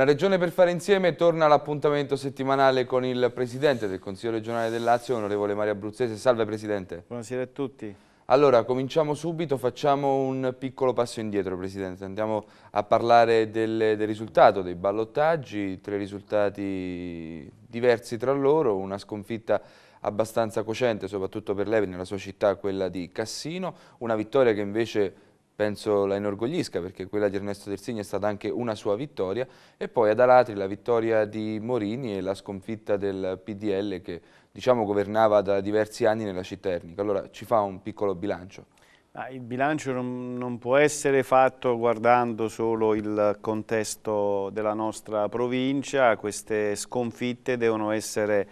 Una regione per fare insieme torna all'appuntamento settimanale con il Presidente del Consiglio regionale del Lazio, onorevole Maria Abruzzese. Salve Presidente. Buonasera a tutti. Allora, cominciamo subito, facciamo un piccolo passo indietro Presidente, andiamo a parlare del, del risultato dei ballottaggi, tre risultati diversi tra loro, una sconfitta abbastanza cocente soprattutto per lei nella sua città, quella di Cassino, una vittoria che invece penso la inorgoglisca perché quella di Ernesto Tersini è stata anche una sua vittoria e poi ad Alatri la vittoria di Morini e la sconfitta del PDL che diciamo governava da diversi anni nella Citernica. Allora ci fa un piccolo bilancio. Ah, il bilancio non, non può essere fatto guardando solo il contesto della nostra provincia, queste sconfitte devono essere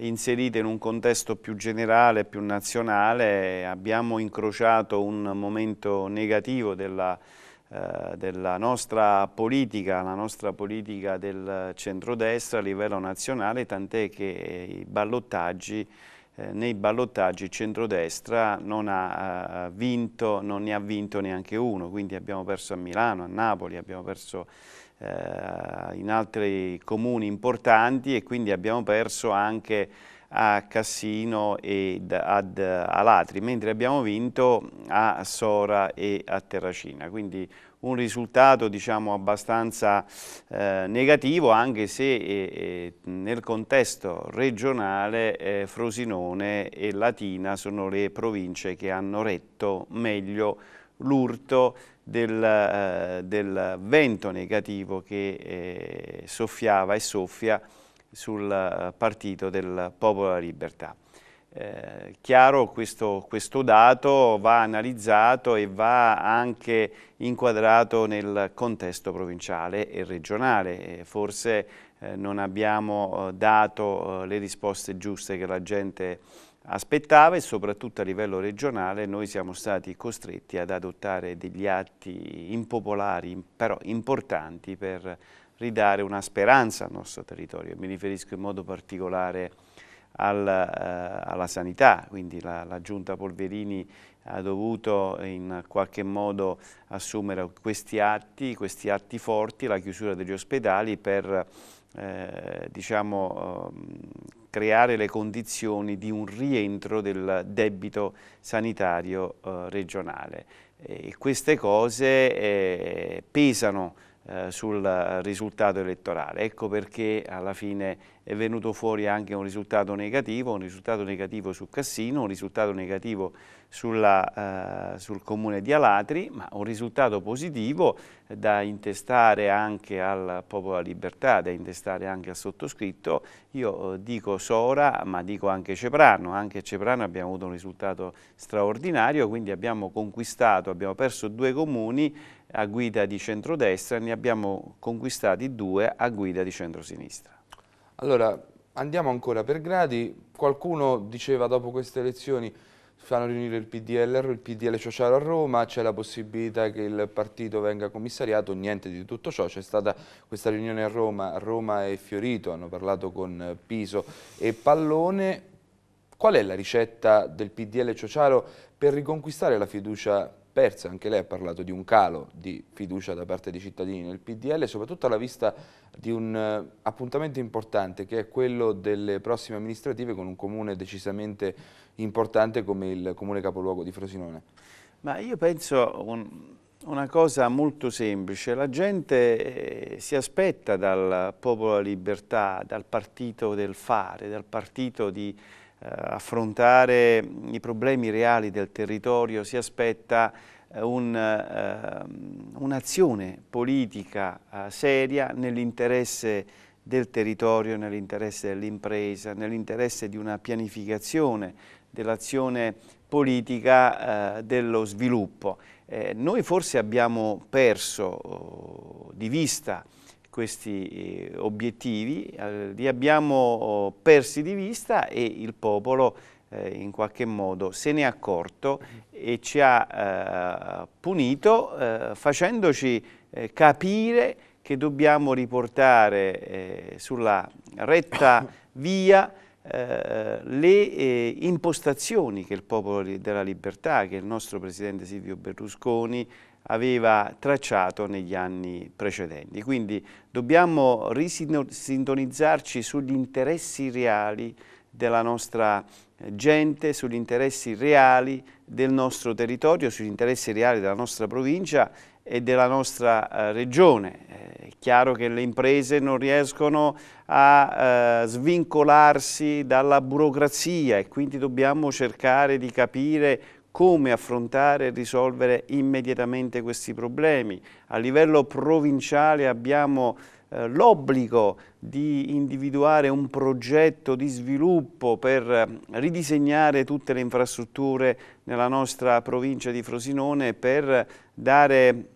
inserite in un contesto più generale, più nazionale, abbiamo incrociato un momento negativo della, eh, della nostra politica, la nostra politica del centrodestra a livello nazionale, tant'è che ballottaggi, eh, nei ballottaggi il centrodestra non ha eh, vinto, non ne ha vinto neanche uno, quindi abbiamo perso a Milano, a Napoli, abbiamo perso eh, in altri comuni importanti e quindi abbiamo perso anche a Cassino e ad Alatri, mentre abbiamo vinto a Sora e a Terracina. Quindi un risultato diciamo, abbastanza eh, negativo anche se eh, eh nel contesto regionale eh, Frosinone e Latina sono le province che hanno retto meglio l'urto del, eh, del vento negativo che eh, soffiava e soffia sul eh, partito del Popolo della Libertà. Eh, chiaro questo, questo, dato va analizzato e va anche inquadrato nel contesto provinciale e regionale. Forse eh, non abbiamo dato eh, le risposte giuste che la gente aspettava e soprattutto a livello regionale noi siamo stati costretti ad adottare degli atti impopolari però importanti per ridare una speranza al nostro territorio. Mi riferisco in modo particolare al, eh, alla sanità, quindi la, la, Giunta Polverini ha dovuto in qualche modo assumere questi atti, questi atti forti, la chiusura degli ospedali per eh, diciamo, eh, creare le condizioni di un rientro del debito sanitario eh, regionale. E queste cose eh, pesano eh, sul risultato elettorale. Ecco perché alla fine è venuto fuori anche un risultato negativo, un risultato negativo su Cassino, un risultato negativo sulla, eh, sul comune di Alatri, ma un risultato positivo da intestare anche al Popolo della Libertà, da intestare anche al sottoscritto. Io eh, dico Sora, ma dico anche Ceprano. Anche a Ceprano abbiamo avuto un risultato straordinario, quindi abbiamo conquistato, abbiamo perso due comuni a guida di centrodestra e ne abbiamo conquistati due a guida di centrosinistra. Allora, andiamo ancora per gradi. Qualcuno diceva dopo queste elezioni fanno riunire il PDL, il PDL sociale a Roma, c'è la possibilità che il partito venga commissariato, niente di tutto ciò, c'è stata questa riunione a Roma, Roma e Fiorito hanno parlato con Piso e Pallone, qual è la ricetta del PDL sociale per riconquistare la fiducia persa, anche lei ha parlato di un calo di fiducia da parte dei cittadini nel PDL, soprattutto alla vista di un eh, appuntamento importante che è quello delle prossime amministrative con un comune decisamente importante come il comune capoluogo di Frosinone. Ma io penso un, una cosa molto semplice, la gente eh, si aspetta dal popolo la libertà, dal partito del fare, dal partito di eh, affrontare i problemi reali del territorio si aspetta eh, ehm, un'azione un politica eh, seria nell'interesse del territorio, nell'interesse dell'impresa, nell'interesse di una pianificazione dell'azione politica dello sviluppo. noi forse abbiamo perso oh, di vista questi eh, obiettivi, eh, li abbiamo oh, persi di vista e il popolo eh, in qualche modo se ne è accorto e ci ha punito facendoci capire che dobbiamo riportare sulla retta via eh, le eh, impostazioni che il popolo della libertà, che il nostro presidente Silvio Berlusconi aveva tracciato negli anni precedenti. Quindi dobbiamo risintonizzarci sugli interessi reali della nostra eh, gente, sugli interessi reali del nostro territorio, sugli interessi reali della nostra provincia e della nostra eh, regione. Eh, è chiaro che le imprese non riescono a eh, svincolarsi dalla burocrazia e quindi dobbiamo cercare di capire come affrontare e risolvere immediatamente questi problemi. A livello provinciale abbiamo eh, l'obbligo di individuare un progetto di sviluppo per eh, ridisegnare tutte le infrastrutture nella nostra provincia di Frosinone per dare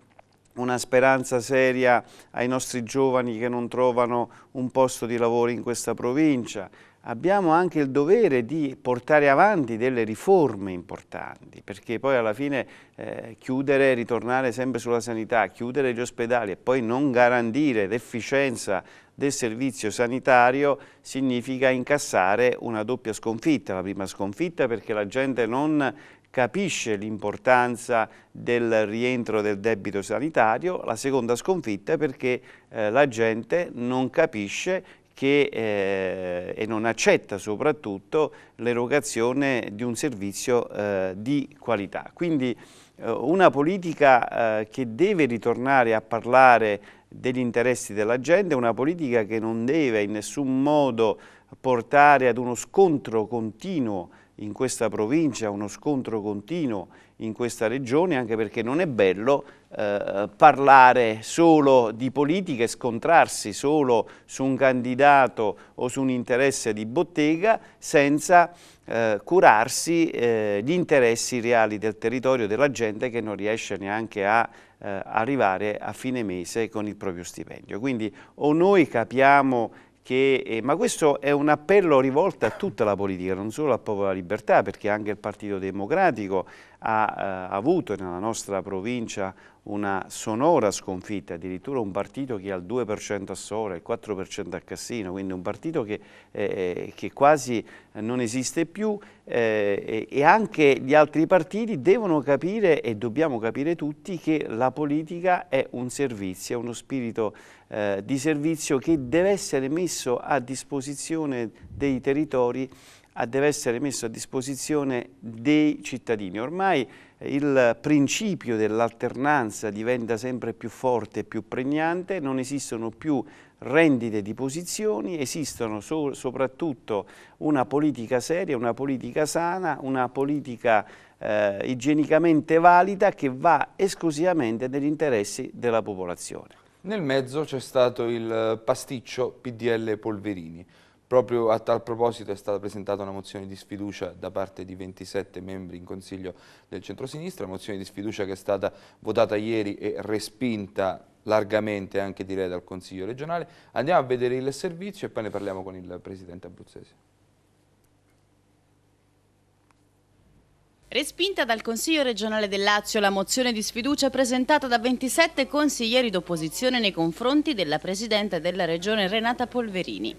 una speranza seria ai nostri giovani che non trovano un posto di lavoro in questa provincia abbiamo anche il dovere di portare avanti delle riforme importanti, perché poi alla fine eh, chiudere, ritornare sempre sulla sanità, chiudere gli ospedali e poi non garantire l'efficienza del servizio sanitario significa incassare una doppia sconfitta, la prima sconfitta perché la gente non capisce l'importanza del rientro del debito sanitario, la seconda sconfitta perché eh, la gente non capisce che, eh, e non accetta soprattutto l'erogazione di un servizio eh, di qualità. Quindi eh, una politica eh, che deve ritornare a parlare degli interessi della gente, una politica che non deve in nessun modo portare ad uno scontro continuo in questa provincia, uno scontro continuo in questa regione, anche perché non è bello eh, parlare solo di politica e scontrarsi solo su un candidato o su un interesse di bottega senza eh, curarsi eh, gli interessi reali del territorio, della gente che non riesce neanche a eh, arrivare a fine mese con il proprio stipendio. Quindi o noi capiamo che, eh, ma questo è un appello rivolto a tutta la politica, non solo al Popolo della Libertà, perché anche il Partito Democratico ha eh, avuto nella nostra provincia una sonora sconfitta, addirittura un partito che ha il 2% a Sora, il 4% a Cassino, quindi un partito che, eh, eh che quasi non esiste più eh, e anche gli altri partiti devono capire e dobbiamo capire tutti che la politica è un servizio, è uno spirito eh, di servizio che deve essere messo a disposizione dei territori Ah, deve essere messo a disposizione dei cittadini. Ormai eh, il principio dell'alternanza diventa sempre più forte e più pregnante, non esistono più rendite di posizioni, esistono so soprattutto una politica seria, una politica sana, una politica eh, igienicamente valida che va esclusivamente negli interessi della popolazione. Nel mezzo c'è stato il pasticcio PDL Polverini. Proprio a tal proposito è stata presentata una mozione di sfiducia da parte di 27 membri in Consiglio del centrosinistra, mozione di sfiducia che è stata votata ieri e respinta largamente anche direi dal Consiglio regionale. Andiamo a vedere il servizio e poi ne parliamo con il Presidente abruzzese. Respinta dal Consiglio regionale del Lazio la mozione di sfiducia presentata da 27 consiglieri d'opposizione nei confronti della Presidente della Regione Renata Polverini.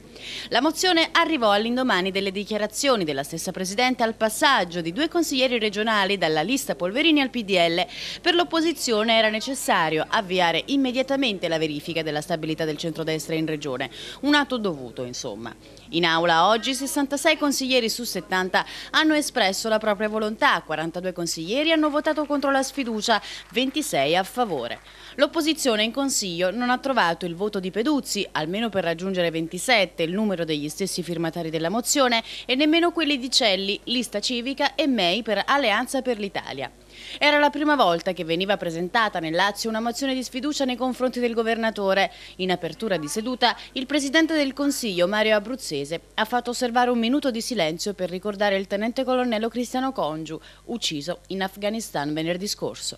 La mozione arrivò all'indomani delle dichiarazioni della stessa Presidente al passaggio di due consiglieri regionali dalla lista Polverini al PDL. Per l'opposizione era necessario avviare immediatamente la verifica della stabilità del centrodestra in Regione, un atto dovuto insomma. In aula oggi 66 consiglieri su 70 hanno espresso la propria volontà, 42 consiglieri hanno votato contro la sfiducia, 26 a favore. L'opposizione in Consiglio non ha trovato il voto di Peduzzi, almeno per raggiungere 27, il numero degli stessi firmatari della mozione, e nemmeno quelli di Celli, Lista Civica e MEI per Alleanza per l'Italia. Era la prima volta che veniva presentata nel Lazio una mozione di sfiducia nei confronti del governatore. In apertura di seduta, il presidente del Consiglio, Mario Abruzzese, ha fatto osservare un minuto di silenzio per ricordare il tenente colonnello Cristiano Congiu, ucciso in Afghanistan venerdì scorso.